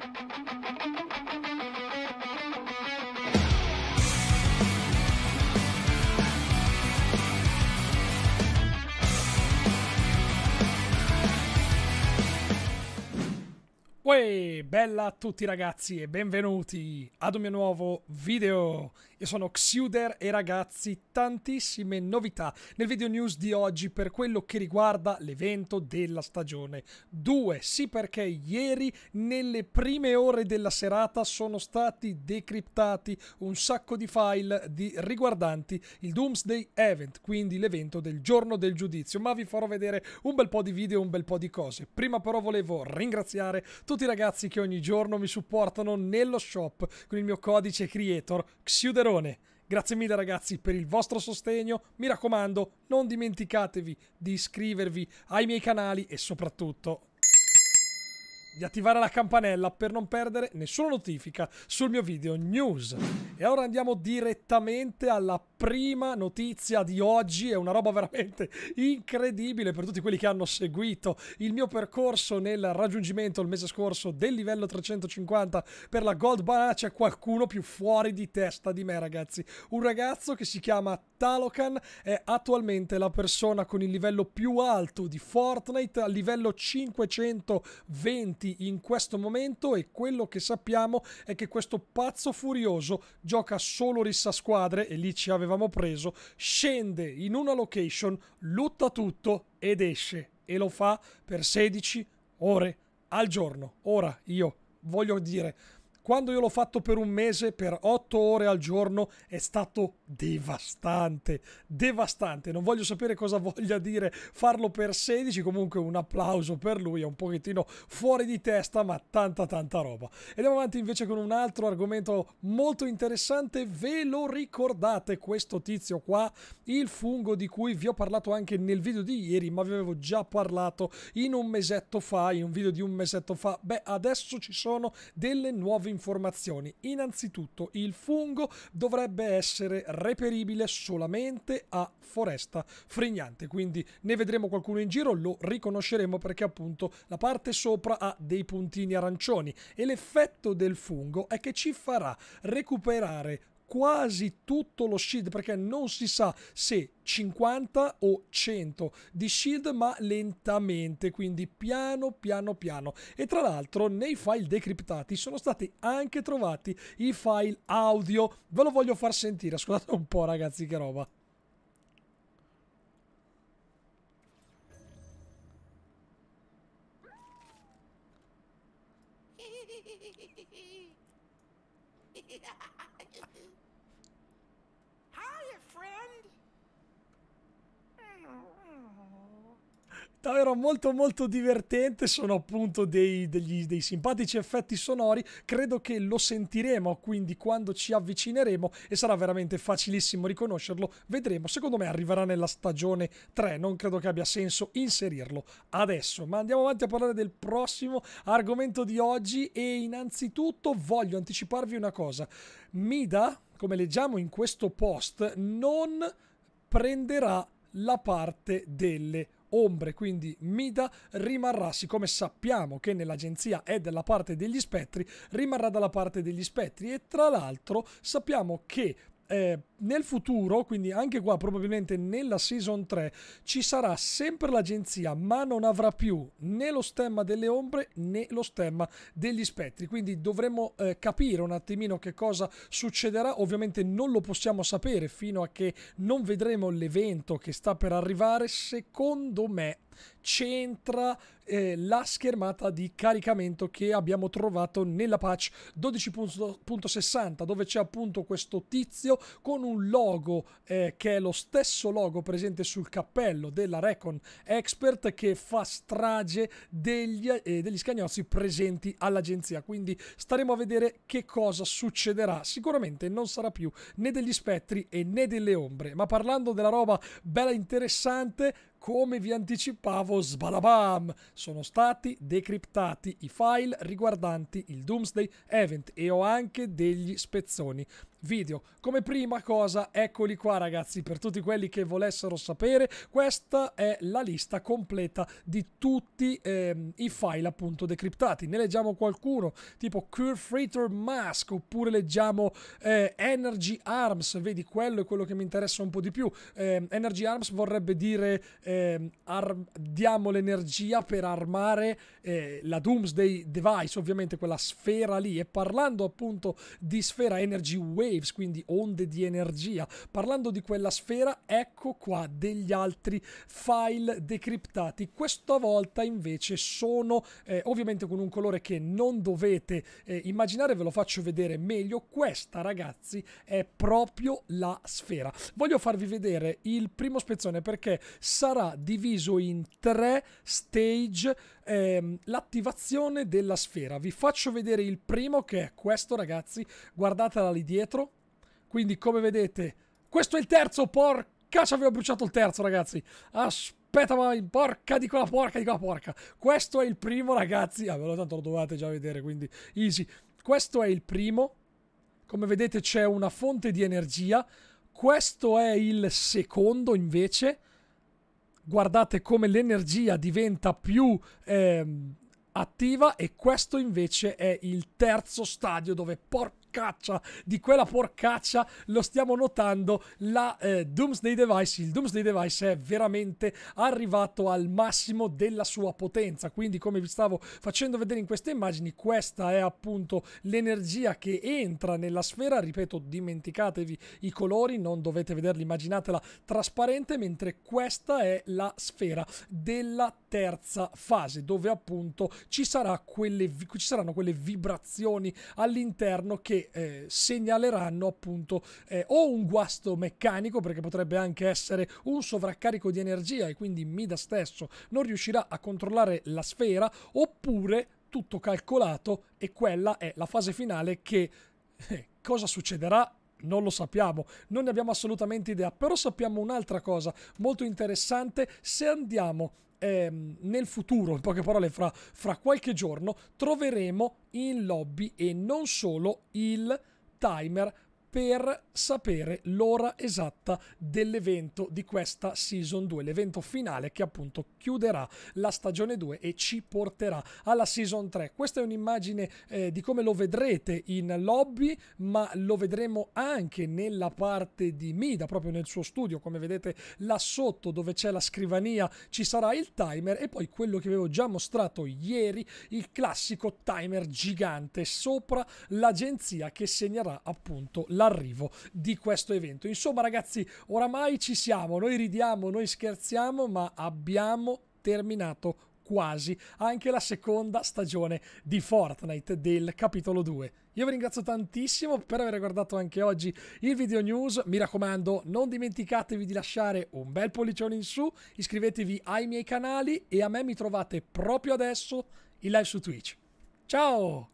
thank you Uè, bella a tutti ragazzi e benvenuti ad un mio nuovo video. Io sono Xuder e ragazzi, tantissime novità nel video news di oggi per quello che riguarda l'evento della stagione 2. Sì perché ieri nelle prime ore della serata sono stati decriptati un sacco di file di riguardanti il Doomsday Event, quindi l'evento del giorno del giudizio, ma vi farò vedere un bel po' di video e un bel po' di cose. Prima però volevo ringraziare tutti tutti i ragazzi che ogni giorno mi supportano nello shop con il mio codice creator Xiuderone. Grazie mille ragazzi per il vostro sostegno, mi raccomando non dimenticatevi di iscrivervi ai miei canali e soprattutto di attivare la campanella per non perdere nessuna notifica sul mio video news. E ora andiamo direttamente alla prima notizia di oggi, è una roba veramente incredibile per tutti quelli che hanno seguito il mio percorso nel raggiungimento il mese scorso del livello 350 per la Gold Banana, ah, c'è qualcuno più fuori di testa di me ragazzi. Un ragazzo che si chiama Talokan è attualmente la persona con il livello più alto di Fortnite a livello 520 avanti in questo momento e quello che sappiamo è che questo pazzo furioso gioca solo rissa squadre e lì ci avevamo preso, scende in una location, lutta tutto ed esce e lo fa per 16 ore al giorno. Ora io voglio dire quando io l'ho fatto per un mese, per otto ore al giorno, è stato devastante, devastante. Non voglio sapere cosa voglia dire farlo per 16, comunque un applauso per lui, è un pochettino fuori di testa, ma tanta tanta roba. andiamo avanti invece con un altro argomento molto interessante, ve lo ricordate questo tizio qua, il fungo di cui vi ho parlato anche nel video di ieri, ma vi avevo già parlato in un mesetto fa, in un video di un mesetto fa. Beh, adesso ci sono delle nuove informazioni informazioni. Innanzitutto il fungo dovrebbe essere reperibile solamente a foresta frignante, quindi ne vedremo qualcuno in giro, lo riconosceremo perché appunto la parte sopra ha dei puntini arancioni e l'effetto del fungo è che ci farà recuperare quasi tutto lo shield perché non si sa se 50 o 100 di shield ma lentamente quindi piano piano piano e tra l'altro nei file decriptati sono stati anche trovati i file audio ve lo voglio far sentire ascoltate un po' ragazzi che roba Hiya, friend. davvero molto molto divertente, sono appunto dei, degli, dei simpatici effetti sonori, credo che lo sentiremo quindi quando ci avvicineremo e sarà veramente facilissimo riconoscerlo, vedremo, secondo me arriverà nella stagione 3, non credo che abbia senso inserirlo adesso, ma andiamo avanti a parlare del prossimo argomento di oggi e innanzitutto voglio anticiparvi una cosa, Mida, come leggiamo in questo post, non prenderà la parte delle ombre, quindi Mida rimarrà, siccome sappiamo che nell'agenzia è della parte degli spettri, rimarrà dalla parte degli spettri e tra l'altro sappiamo che eh, nel futuro, quindi anche qua probabilmente nella season 3, ci sarà sempre l'agenzia, ma non avrà più né lo stemma delle ombre né lo stemma degli spettri. Quindi dovremo eh, capire un attimino che cosa succederà. Ovviamente non lo possiamo sapere fino a che non vedremo l'evento che sta per arrivare. Secondo me c'entra eh, la schermata di caricamento che abbiamo trovato nella patch 12.60 dove c'è appunto questo tizio con un logo eh, che è lo stesso logo presente sul cappello della Recon Expert che fa strage degli, eh, degli scagnozzi presenti all'agenzia quindi staremo a vedere che cosa succederà sicuramente non sarà più né degli spettri e né delle ombre ma parlando della roba bella interessante come vi anticipavo, sbalabam, sono stati decriptati i file riguardanti il Doomsday Event e ho anche degli spezzoni video. Come prima cosa, eccoli qua ragazzi, per tutti quelli che volessero sapere, questa è la lista completa di tutti eh, i file appunto decriptati. Ne leggiamo qualcuno, tipo Cure Freighter Mask, oppure leggiamo eh, Energy Arms, vedi quello è quello che mi interessa un po' di più. Eh, Energy Arms vorrebbe dire ehm, diamo l'energia per armare eh, la Doomsday Device, ovviamente quella sfera lì. E parlando appunto di sfera Energy Wave, waves, quindi onde di energia. Parlando di quella sfera, ecco qua degli altri file decriptati. Questa volta invece sono eh, ovviamente con un colore che non dovete eh, immaginare, ve lo faccio vedere meglio. Questa, ragazzi, è proprio la sfera. Voglio farvi vedere il primo spezzone perché sarà diviso in tre stage ehm, l'attivazione della sfera. Vi faccio vedere il primo che è questo, ragazzi. Guardatela lì dietro. Quindi, come vedete, questo è il terzo. Porca, ci avevo bruciato il terzo, ragazzi. Aspetta aspetta, ma porca di quella porca di quella porca. Questo è il primo, ragazzi. Ah, ve lo tanto lo dovete già vedere, quindi easy. Questo è il primo. Come vedete c'è una fonte di energia. Questo è il secondo, invece guardate come l'energia diventa più eh, attiva e questo invece è il terzo stadio dove porca porcaccia di quella porcaccia lo stiamo notando la eh, Doomsday Device il Doomsday Device è veramente arrivato al massimo della sua potenza quindi come vi stavo facendo vedere in queste immagini questa è appunto l'energia che entra nella sfera ripeto dimenticatevi i colori non dovete vederli immaginatela trasparente mentre questa è la sfera della terza fase dove appunto ci, sarà quelle, ci saranno quelle vibrazioni all'interno che eh, segnaleranno appunto eh, o un guasto meccanico perché potrebbe anche essere un sovraccarico di energia e quindi Mida stesso non riuscirà a controllare la sfera oppure tutto calcolato e quella è la fase finale che eh, cosa succederà non lo sappiamo, non ne abbiamo assolutamente idea, però sappiamo un'altra cosa molto interessante. Se andiamo ehm, nel futuro, in poche parole, fra, fra qualche giorno, troveremo in lobby e non solo il timer per sapere l'ora esatta dell'evento di questa season 2, l'evento finale che appunto chiuderà la stagione 2 e ci porterà alla season 3. Questa è un'immagine eh, di come lo vedrete in lobby, ma lo vedremo anche nella parte di Mida, proprio nel suo studio, come vedete là sotto dove c'è la scrivania ci sarà il timer e poi quello che avevo già mostrato ieri, il classico timer gigante sopra l'agenzia che segnerà appunto la all'arrivo di questo evento. Insomma ragazzi, oramai ci siamo, noi ridiamo, noi scherziamo, ma abbiamo terminato quasi anche la seconda stagione di Fortnite del capitolo 2. Io vi ringrazio tantissimo per aver guardato anche oggi il video news, mi raccomando non dimenticatevi di lasciare un bel pollicione in su, iscrivetevi ai miei canali e a me mi trovate proprio adesso in live su Twitch. Ciao!